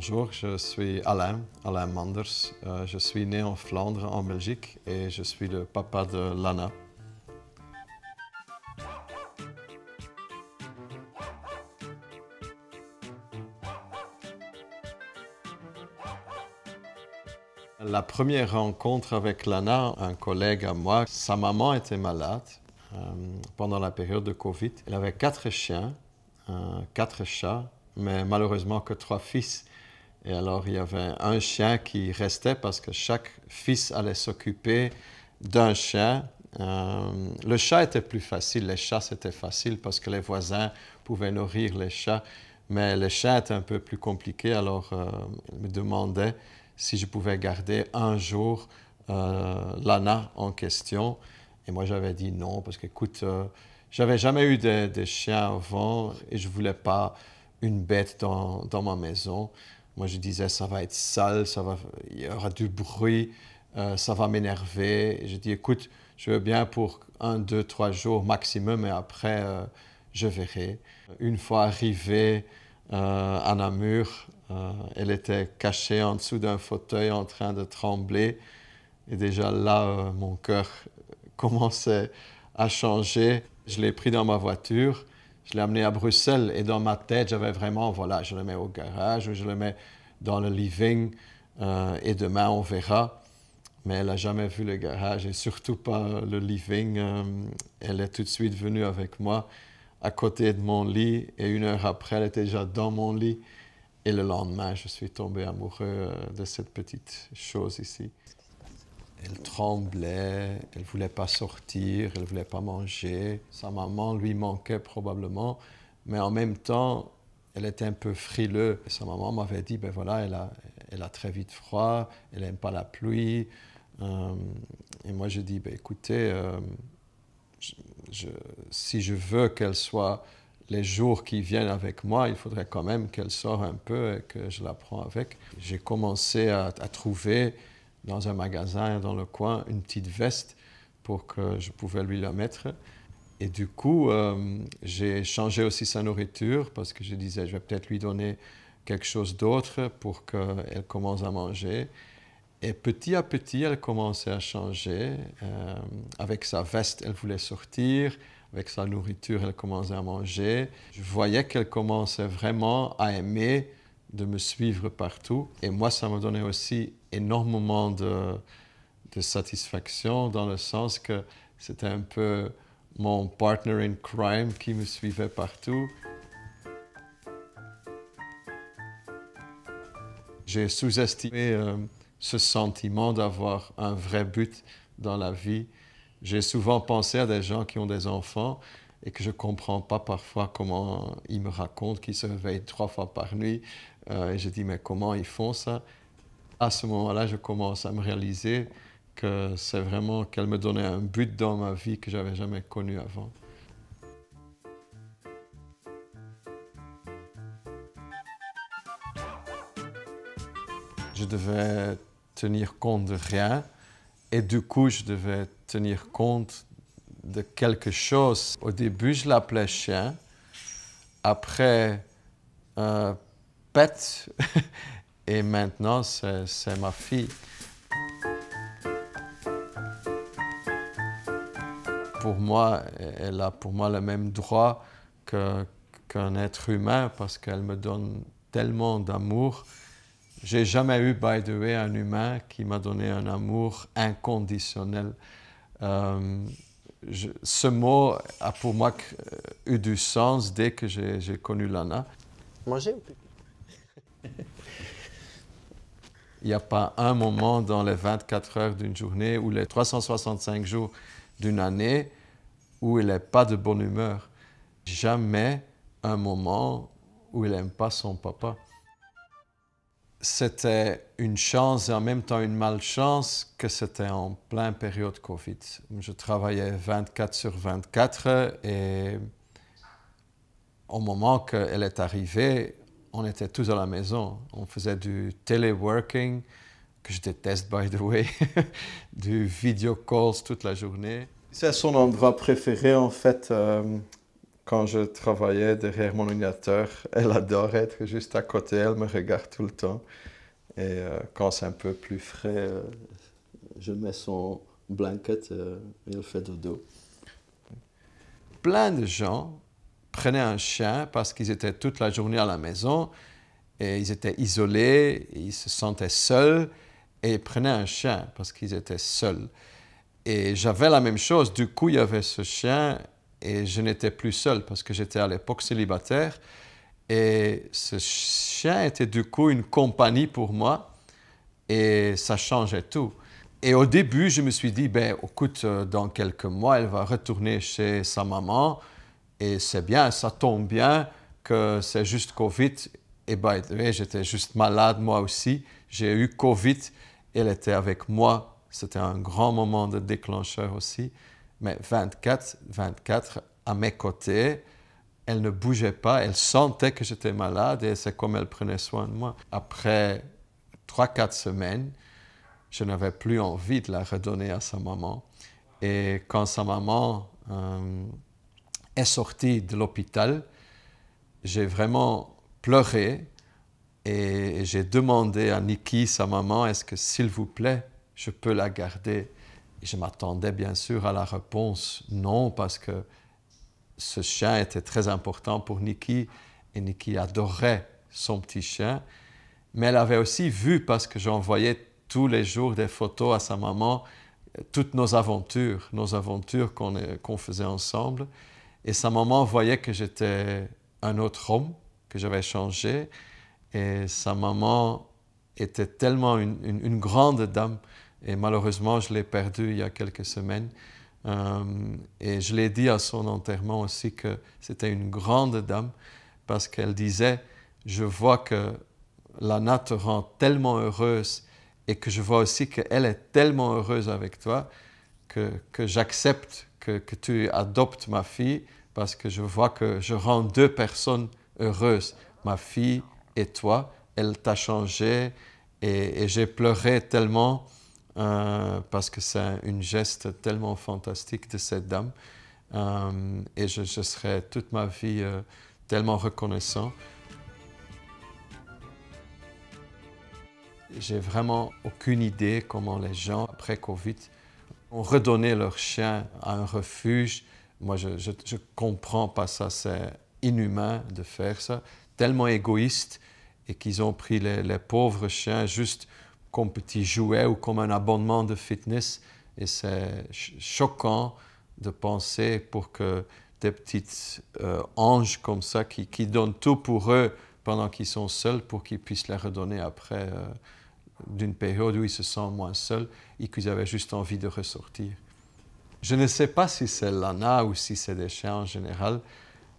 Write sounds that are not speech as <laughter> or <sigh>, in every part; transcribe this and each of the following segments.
Bonjour, je suis Alain, Alain Manders. Euh, je suis né en Flandre, en Belgique, et je suis le papa de Lana. La première rencontre avec Lana, un collègue à moi, sa maman était malade euh, pendant la période de Covid. Elle avait quatre chiens, euh, quatre chats, mais malheureusement que trois fils. Et alors, il y avait un chien qui restait parce que chaque fils allait s'occuper d'un chien. Euh, le chat était plus facile, les chats c'était facile parce que les voisins pouvaient nourrir les chats, mais les chats étaient un peu plus compliqués, alors euh, ils me demandaient si je pouvais garder un jour euh, l'ANA en question. Et moi j'avais dit non parce que, écoute, euh, j'avais jamais eu des de chien avant et je voulais pas une bête dans, dans ma maison. Moi, je disais, ça va être sale, ça va, il y aura du bruit, euh, ça va m'énerver. Je dis, écoute, je veux bien pour un, deux, trois jours maximum, et après, euh, je verrai. Une fois arrivée à euh, Namur, elle était cachée en dessous d'un fauteuil en train de trembler. Et déjà là, mon cœur <laughs> commençait à changer. Je l'ai pris dans ma voiture. Je l'ai amené à Bruxelles et dans ma tête, j'avais vraiment, voilà, je le mets au garage ou je le mets dans le living euh, et demain on verra. Mais elle n'a jamais vu le garage et surtout pas le living. Euh, elle est tout de suite venue avec moi à côté de mon lit et une heure après, elle était déjà dans mon lit. Et le lendemain, je suis tombé amoureux euh, de cette petite chose ici. Elle tremblait, elle voulait pas sortir, elle ne voulait pas manger. Sa maman lui manquait probablement, mais en même temps, elle était un peu frileuse. sa maman m'avait dit, ben voilà, elle a, très vite froid, elle n'aime pas la pluie. Euh, et moi, je dis, ben écoutez, euh, si je veux qu'elle soit les jours qui viennent avec moi, il faudrait quand même qu'elle sorte un peu et que je la prends avec. J'ai commencé à trouver dans un magasin dans le coin une petite veste pour que je pouvais lui la mettre. Et du coup, euh, j'ai changé aussi sa nourriture parce que je disais, je vais peut-être lui donner quelque chose d'autre pour qu'elle commence à manger. Et petit à petit, elle commençait à changer. Euh, avec sa veste, elle voulait sortir. Avec sa nourriture, elle commençait à manger. Je voyais qu'elle commençait vraiment à aimer de me suivre partout. Et moi, ça me donnait aussi énormément de, satisfaction dans le sens que c'était un peu mon partner in crime qui me suivait partout. J'ai sous-estimé euh, ce sentiment d'avoir un vrai but dans la vie. J'ai souvent pensé à des gens qui ont des enfants et que je ne comprends pas parfois comment ils me racontent qu'ils se réveillent trois fois par nuit. Euh, et je dis, mais comment ils font ça À ce moment-là, je commence à me réaliser que c'est vraiment qu'elle me donnait un but dans ma vie que j'avais jamais connu avant. Je devais tenir compte de rien et du coup, je devais tenir compte de quelque chose. Au début, je l'appelais chien. Après, euh, pet. <laughs> Et maintenant, c'est ma fille. Pour moi, elle a pour moi le même droit qu'un être humain parce qu'elle me donne tellement d'amour. J'ai jamais eu, by the way, un humain qui m'a donné un amour inconditionnel. Euh, ce mot a pour moi euh, eu du sens dès que j'ai connu Lana. Manger ou <laughs> Il n'y a pas un moment dans les 24 heures d'une journée ou les 365 jours d'une année où il n'est pas de bonne humeur. Jamais un moment où il n'aime pas son papa c'était une chance et en même temps une malchance que c'était en plein période Covid. Je travaillais 24 sur 24 et au moment qu'elle est arrivée, on était tous à la maison. On faisait du teleworking, que je déteste by the way, <laughs> du video calls toute la journée. C'est son endroit préféré en fait. Euh, quand je travaillais derrière mon ordinateur, <laughs> elle adore être juste à côté, elle me regarde tout le temps. Et euh, quand c'est un peu plus frais, euh, je mets son blanket euh, et elle fait dodo. Plein de gens prenaient un chien parce qu'ils étaient toute la journée à la maison et ils étaient isolés, ils se sentaient seuls et ils prenaient un chien parce qu'ils étaient seuls. Et j'avais la même chose, du coup il y avait ce chien et je n'étais plus seul parce que j'étais à l'époque célibataire. Et ce chien était du coup une compagnie pour moi et ça changeait tout. Et au début, je me suis dit, ben écoute, euh, dans quelques mois, elle va retourner chez sa maman et c'est bien, ça tombe bien que c'est juste Covid. Et ben, j'étais juste malade moi aussi. J'ai eu Covid. Elle était avec moi. C'était un grand moment de déclencheur aussi mais 24, 24 à mes côtés, elle ne bougeait pas, elle sentait que j'étais malade et c'est comme elle prenait soin de moi. Après 3-4 semaines, je n'avais plus envie de la redonner à sa maman. Et quand sa maman euh, est sortie de l'hôpital, j'ai vraiment pleuré et j'ai demandé à Nikki, sa maman, est-ce que s'il vous plaît, je peux la garder je m'attendais bien sûr à la réponse non, parce que ce chien était très important pour Nikki et Nikki adorait son petit chien. Mais elle avait aussi vu, parce que j'envoyais tous les jours des photos à sa maman, toutes nos aventures, nos aventures euh, qu'on faisait ensemble. Et sa maman voyait que j'étais un autre homme, que j'avais changé. Et sa maman était tellement une grande dame et malheureusement, je l'ai perdu il y a quelques semaines. Euh, et je l'ai dit à son enterrement aussi que c'était une grande dame parce qu'elle disait, je vois que Lana te rend tellement heureuse et que je vois aussi qu'elle est tellement heureuse avec toi que, que j'accepte que, que, tu adoptes ma fille parce que je vois que je rends deux personnes heureuses, ma fille et toi. Elle t'a changé et j'ai pleuré tellement euh, parce que c'est un geste tellement fantastique de cette dame. Euh, et je, serai toute ma vie euh, tellement reconnaissant. J'ai vraiment aucune idée comment les gens, après Covid, ont redonné leurs chiens à un refuge. Moi, je ne comprends pas ça. C'est inhumain de faire ça, tellement égoïste, et qu'ils ont pris les pauvres chiens juste comme petit jouet ou comme un abonnement de fitness. Et c'est choquant de penser pour que des petits euh, anges comme ça qui, qui, donnent tout pour eux pendant qu'ils sont seuls pour qu'ils puissent les redonner après euh, d'une période où ils se sentent moins seuls et qu'ils avaient juste envie de ressortir. Je ne sais pas si c'est l'ANA ou si c'est des chiens en général.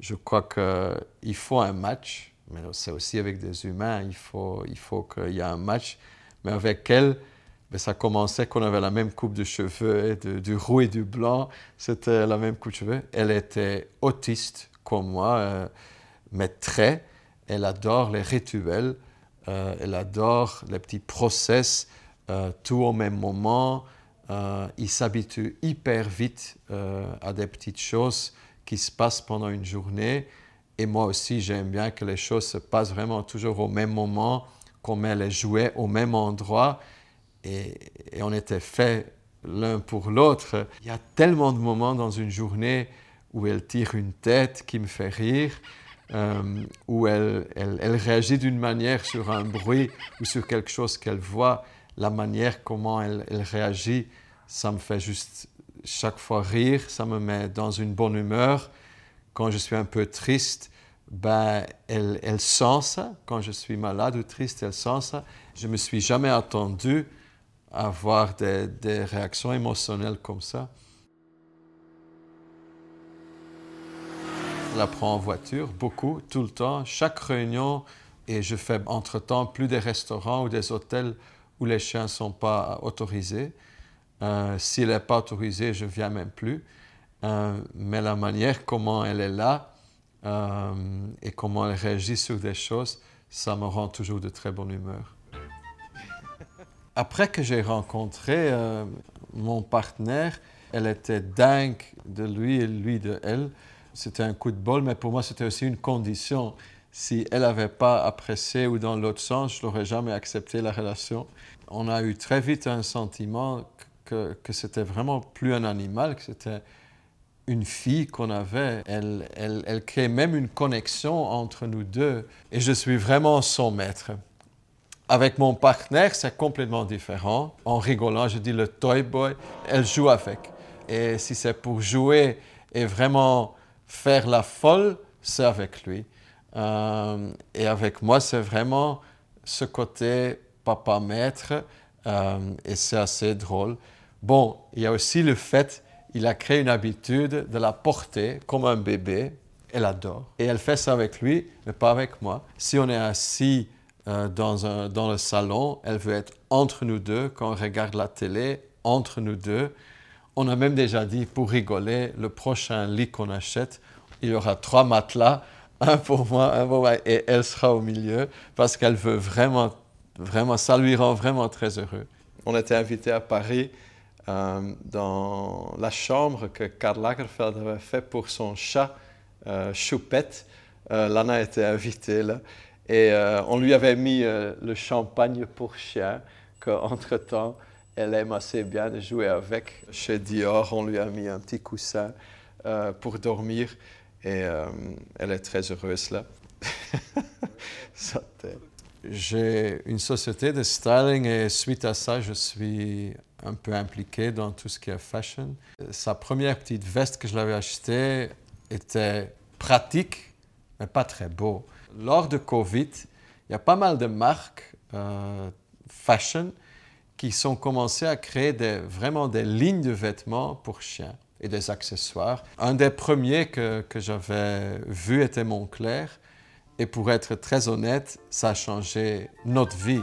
Je crois qu'il faut un match, mais c'est aussi avec des humains, il faut, il faut qu'il y ait un match mais avec elle, ben, ça commençait qu'on avait la même coupe de cheveux, du roux et du blanc, c'était la même coupe de cheveux. Elle était autiste comme moi, euh, mais très. Elle adore les rituels, euh, elle adore les petits process, euh, tout au même moment. il s'habitue hyper vite à des petites choses qui se passent pendant une journée. Et moi aussi, j'aime bien que les choses se passent vraiment toujours au même moment, comme elle jouait au même endroit et, on était fait l'un pour l'autre. Il y a tellement de moments dans une journée où elle tire une tête qui me fait rire, euh, où elle, réagit d'une manière sur un bruit ou sur quelque chose qu'elle voit, la manière comment elle, réagit, ça me fait juste chaque fois rire, ça me met dans une bonne humeur. Quand je suis un peu triste, ben, elle, sent ça. Quand je suis malade ou triste, elle sent ça. Je ne me suis jamais attendu à avoir des, réactions émotionnelles comme ça. Je la prends en voiture, beaucoup, tout le temps, chaque réunion. Et je fais entre-temps plus des restaurants ou des hôtels où les chiens ne sont pas autorisés. Euh, s'il n'est pas autorisé, je ne viens même plus. Euh, mais la manière comment elle est là, euh, et comment elle réagit sur des choses, ça me rend toujours de très bonne humeur. Après que j'ai rencontré euh, mon partenaire, elle était dingue de lui et lui de elle. C'était un coup de bol, mais pour moi, c'était aussi une condition. Si elle n'avait pas apprécié ou dans l'autre sens, je n'aurais jamais accepté la relation. On a eu très vite un sentiment que, que c'était vraiment plus un animal, que c'était une fille qu'on avait. Elle, crée même une connexion entre nous deux et je suis vraiment son maître. Avec mon partenaire, c'est complètement différent. En rigolant, je dis le toy boy, elle joue avec. Et si c'est pour jouer et vraiment faire la folle, c'est avec lui. Euh, et avec moi, c'est vraiment ce côté papa-maître euh, et c'est assez drôle. Bon, il y a aussi le fait il a créé une habitude de la porter comme un bébé. Elle adore. Et elle fait ça avec lui, mais pas avec moi. Si on est assis euh, dans, dans le salon, elle veut être entre nous deux. Quand on regarde la télé, entre nous deux. On a même déjà dit, pour rigoler, le prochain lit qu'on achète, il y aura trois matelas, <laughs> un pour moi, un pour moi, et elle sera au milieu parce qu'elle veut vraiment, vraiment, ça lui rend vraiment très heureux. On était invité à Paris euh, dans la chambre que Karl Lagerfeld avait fait pour son chat euh, Choupette. Euh, Lana était invitée là. Et on lui avait mis le champagne pour chien, qu'entre-temps, elle aime assez bien de jouer avec. Chez Dior, on lui a mis un petit coussin pour dormir et elle est très heureuse là. <laughs> J'ai une société de styling et suite à ça, je suis un peu impliqué dans tout ce qui est fashion. Euh, sa première petite veste que je l'avais achetée était pratique, mais pas très beau. Lors de Covid, il y a pas mal de marques euh, fashion qui sont commencées à créer vraiment des lignes de vêtements pour chiens et des accessoires. Un des premiers que, j'avais vu était Moncler Et pour être très honnête, ça a changé notre vie.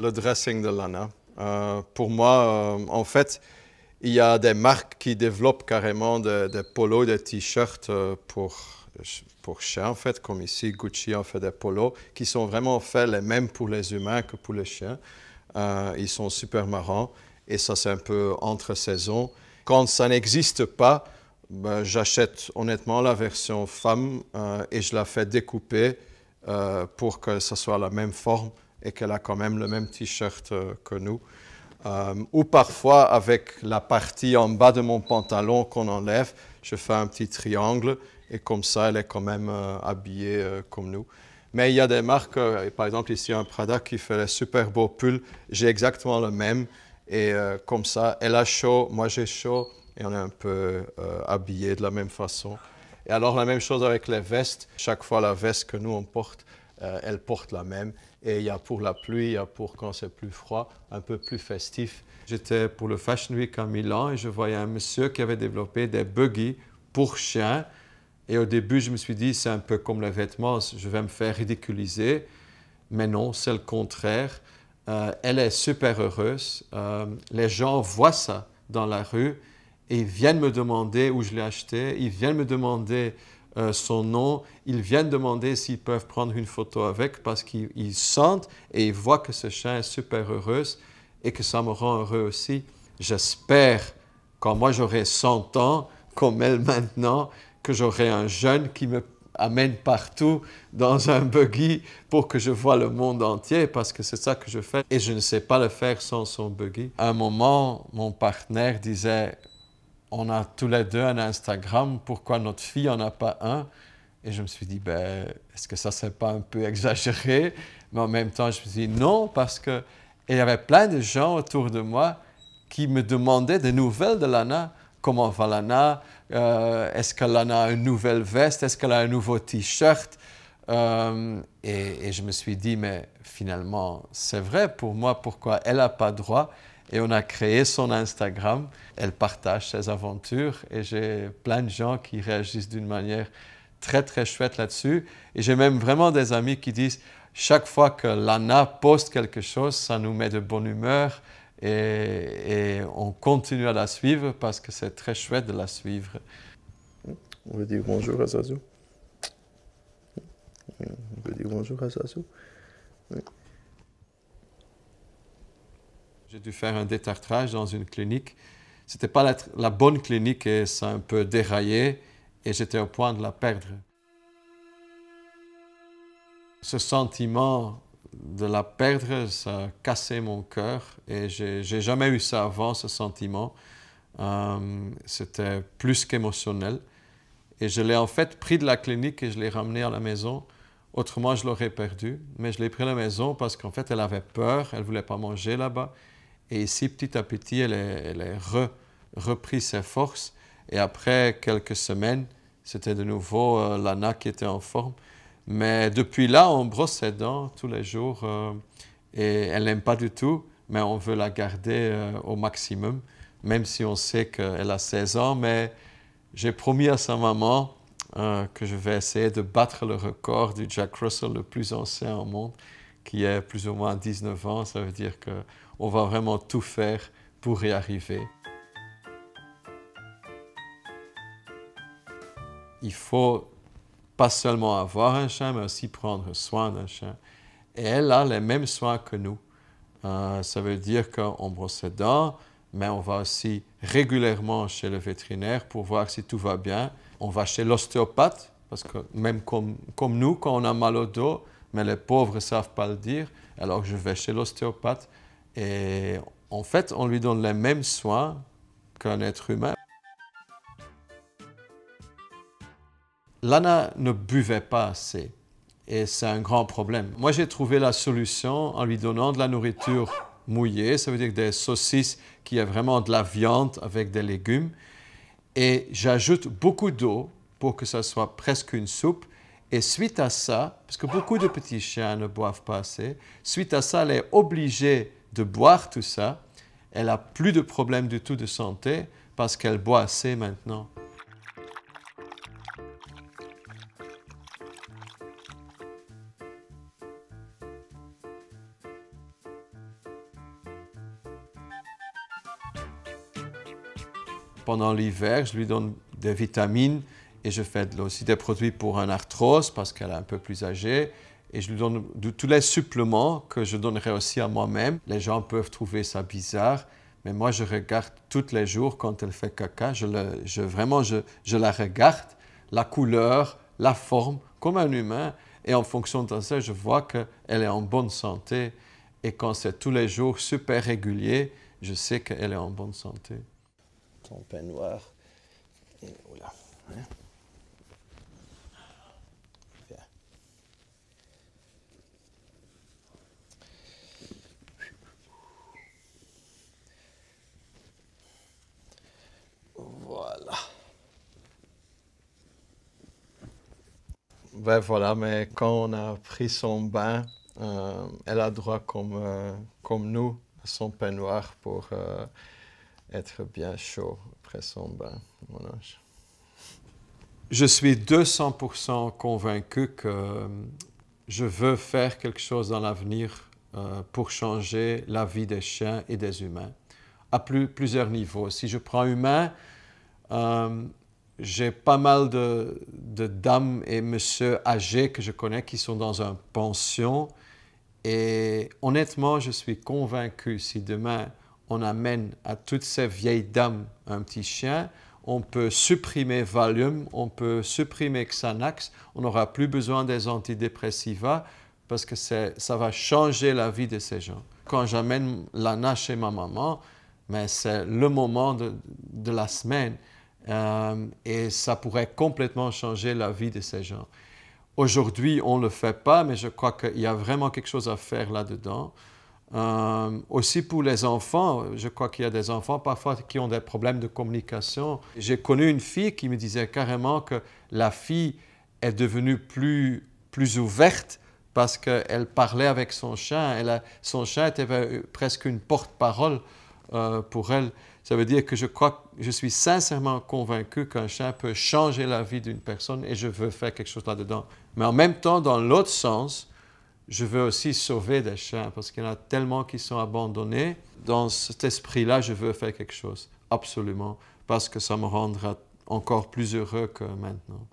le dressing de Lana. Euh, pour moi, euh, en fait, il y a des marques qui développent carrément des, polos, des t-shirts euh, pour, pour chiens, en fait, comme ici, Gucci en fait des polos, qui sont vraiment faits les mêmes pour les humains que pour les chiens. ils sont super marrants et ça, c'est un peu entre saisons. Quand ça n'existe pas, ben, j'achète honnêtement la version femme et je la fais découper pour que ce soit la même forme et qu'elle a quand même le même t-shirt euh, que nous. Euh, ou parfois, avec la partie en bas de mon pantalon qu'on enlève, je fais un petit triangle et comme ça, elle est quand même euh, habillée comme nous. Mais il y a des marques, par exemple ici un Prada qui fait les super beaux pulls, j'ai exactement le même et comme ça, elle a chaud, moi j'ai chaud et on est un peu habillés de la même façon. Et alors la même chose avec les vestes, chaque fois la veste que nous on porte, euh, elle porte la même. Et il y a pour la pluie, il y a pour quand c'est plus froid, un peu plus festif. J'étais pour le Fashion Week à Milan et je voyais un monsieur qui avait développé des buggy pour chiens. Et au début, je me suis dit, c'est un peu comme les vêtements, je vais me faire ridiculiser. Mais non, c'est le contraire. Euh, elle est super heureuse. Euh, les gens voient ça dans la rue et viennent me demander où je l'ai acheté. Ils viennent me demander euh, son nom, ils viennent demander s'ils peuvent prendre une photo avec parce qu'ils sentent et ils voient que ce chien est super heureux et que ça me rend heureux aussi. J'espère, quand moi j'aurai 100 ans, comme elle maintenant, que j'aurai un jeune qui me amène partout dans un buggy pour que je vois le monde entier, parce que c'est ça que je fais. Et je ne sais pas le faire sans son buggy. À un moment, mon partenaire disait, on a tous les deux un Instagram, pourquoi notre fille n'en a pas un Et je me suis dit, ben, est-ce que ça c'est pas un peu exagéré Mais en même temps, je me suis dit non parce qu'il y avait plein de gens autour de moi qui me demandaient des nouvelles de Lana. Comment va Lana euh, Est-ce qu'elle a une nouvelle veste Est-ce qu'elle a un nouveau t-shirt euh, et, et, je me suis dit, mais finalement, c'est vrai pour moi, pourquoi elle n'a pas droit et on a créé son Instagram. Elle partage ses aventures et j'ai plein de gens qui réagissent d'une manière très très chouette là-dessus. Et j'ai même vraiment des amis qui disent chaque fois que Lana poste quelque chose, ça nous met de bonne humeur et, on continue à la suivre parce que c'est très chouette de la suivre. On veut dire bonjour à Zazu. On veut dire bonjour à Zazu. J'ai dû faire un détartrage dans une clinique. Ce n'était pas la, bonne clinique et ça a un peu déraillé et j'étais au point de la perdre. Ce sentiment de la perdre, ça a cassé mon cœur et j'ai jamais eu ça avant, ce sentiment. Euh, c'était plus qu'émotionnel. Et je l'ai en fait pris de la clinique et je l'ai ramené à la maison. Autrement, je l'aurais perdu. Mais je l'ai pris à la maison parce qu'en fait, elle avait peur, elle ne voulait pas manger là-bas. Et ici, petit à petit, elle, a repris ses forces. Et après quelques semaines, c'était de nouveau euh, Lana qui était en forme. Mais depuis là, on brosse ses dents tous les jours. Euh, et elle n'aime pas du tout, mais on veut la garder euh, au maximum, même si on sait qu'elle a 16 ans. Mais j'ai promis à sa maman que je vais essayer de battre le record du Jack Russell le plus ancien au monde qui a plus ou moins 19 ans, ça veut dire qu'on va vraiment tout faire pour y arriver. Il faut pas seulement avoir un chien, mais aussi prendre soin d'un chien. Et elle a les mêmes soins que nous. Euh, ça veut dire qu'on brosse ses dents, mais on va aussi régulièrement chez le vétérinaire pour voir si tout va bien. On va chez l'ostéopathe, parce que même comme, comme nous, quand on a mal au dos, mais les pauvres ne savent pas le dire. Alors je vais chez l'ostéopathe et en fait, on lui donne les mêmes soins qu'un être humain. Lana ne buvait pas assez et c'est un grand problème. Moi, j'ai trouvé la solution en lui donnant de la nourriture mouillée, ça veut dire des saucisses qui est vraiment de la viande avec des légumes. Et j'ajoute beaucoup d'eau pour que ça soit presque une soupe. Et suite à ça, parce que beaucoup de petits chiens ne boivent pas assez, suite à ça, elle est obligée de boire tout ça. Elle n'a plus de problème du tout de santé parce qu'elle boit assez maintenant. Pendant l'hiver, je lui donne des vitamines et je fais aussi des produits pour un arthrose parce qu'elle est un peu plus âgée. Et je lui donne tous les suppléments que je donnerai aussi à moi-même. Les gens peuvent trouver ça bizarre, mais moi je regarde tous les jours quand elle fait caca. Je, je vraiment, je, je la regarde, la couleur, la forme, comme un humain. Et en fonction de ça, je vois qu'elle est en bonne santé. Et quand c'est tous les jours super régulier, je sais qu'elle est en bonne santé. Ton peignoir. Et voilà. Hein? Ben voilà, mais quand on a pris son bain, euh, elle a droit comme, euh, comme nous à son peignoir pour euh, être bien chaud après son bain. ange. Je suis 200% convaincu que je veux faire quelque chose dans l'avenir pour changer la vie des chiens et des humains à plus, plusieurs niveaux. Si je prends humain, j'ai pas mal de, dames et messieurs âgés que je connais qui sont dans un pension. Et honnêtement, je suis convaincu, si demain on amène à toutes ces vieilles dames un petit chien, on peut supprimer Valium, on peut supprimer Xanax, on n'aura plus besoin des antidépressiva parce que ça va changer la vie de ces gens. Quand j'amène Lana chez ma maman, mais c'est le moment de la semaine. Euh, et ça pourrait complètement changer la vie de ces gens. Aujourd'hui, on ne le fait pas, mais je crois qu'il y a vraiment quelque chose à faire là-dedans. Euh, aussi pour les enfants, je crois qu'il y a des enfants parfois qui ont des problèmes de communication. J'ai connu une fille qui me disait carrément que la fille est devenue plus, plus ouverte parce qu'elle parlait avec son chat, Elle son chat était euh, presque une porte-parole pour elle. Ça veut dire que je crois, je suis sincèrement convaincu qu'un chien peut changer la vie d'une personne et je veux faire quelque chose là-dedans. Mais en même temps, dans l'autre sens, je veux aussi sauver des chiens parce qu'il y en a tellement qui sont abandonnés. Dans cet esprit-là, je veux faire quelque chose, absolument, parce que ça me rendra encore plus heureux que maintenant.